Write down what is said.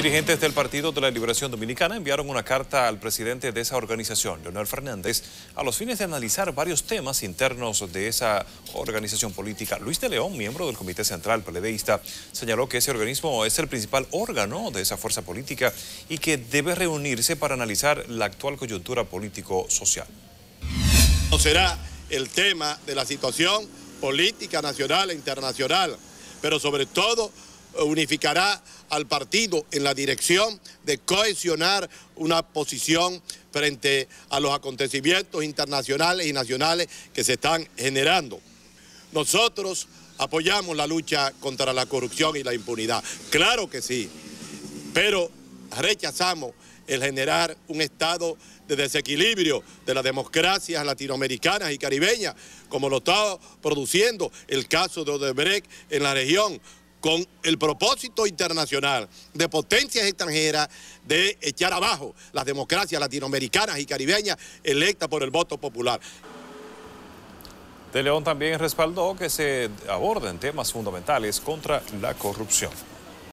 Dirigentes del Partido de la Liberación Dominicana enviaron una carta al presidente de esa organización, Leonel Fernández, a los fines de analizar varios temas internos de esa organización política. Luis de León, miembro del Comité Central PLDista, señaló que ese organismo es el principal órgano de esa fuerza política y que debe reunirse para analizar la actual coyuntura político-social. No Será el tema de la situación política nacional e internacional, pero sobre todo unificará al partido en la dirección de cohesionar una posición frente a los acontecimientos internacionales y nacionales que se están generando. Nosotros apoyamos la lucha contra la corrupción y la impunidad, claro que sí, pero rechazamos el generar un estado de desequilibrio de las democracias latinoamericanas y caribeñas, como lo está produciendo el caso de Odebrecht en la región, con el propósito internacional de potencias extranjeras de echar abajo las democracias latinoamericanas y caribeñas electas por el voto popular. De León también respaldó que se aborden temas fundamentales contra la corrupción.